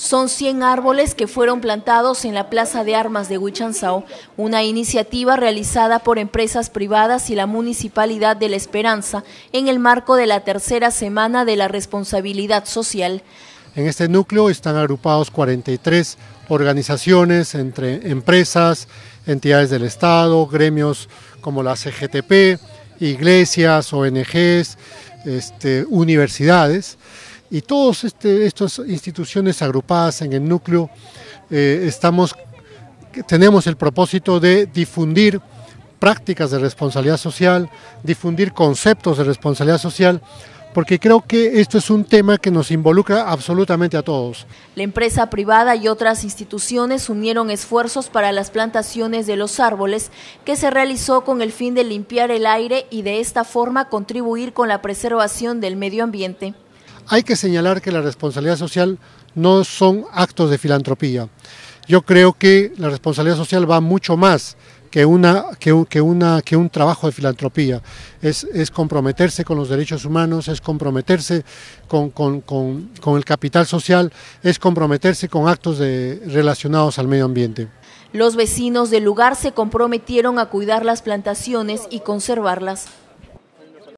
Son 100 árboles que fueron plantados en la Plaza de Armas de Huichanzao, una iniciativa realizada por empresas privadas y la Municipalidad de La Esperanza en el marco de la tercera semana de la responsabilidad social. En este núcleo están agrupados 43 organizaciones entre empresas, entidades del Estado, gremios como la CGTP, iglesias, ONGs, este, universidades. Y todas este, estas instituciones agrupadas en el núcleo eh, estamos, tenemos el propósito de difundir prácticas de responsabilidad social, difundir conceptos de responsabilidad social, porque creo que esto es un tema que nos involucra absolutamente a todos. La empresa privada y otras instituciones unieron esfuerzos para las plantaciones de los árboles, que se realizó con el fin de limpiar el aire y de esta forma contribuir con la preservación del medio ambiente. Hay que señalar que la responsabilidad social no son actos de filantropía. Yo creo que la responsabilidad social va mucho más que, una, que, una, que un trabajo de filantropía. Es, comprometerse con los derechos humanos, es comprometerse con, el capital social, es comprometerse con actos relacionados al medio ambiente. Los vecinos del lugar se comprometieron a cuidar las plantaciones y conservarlas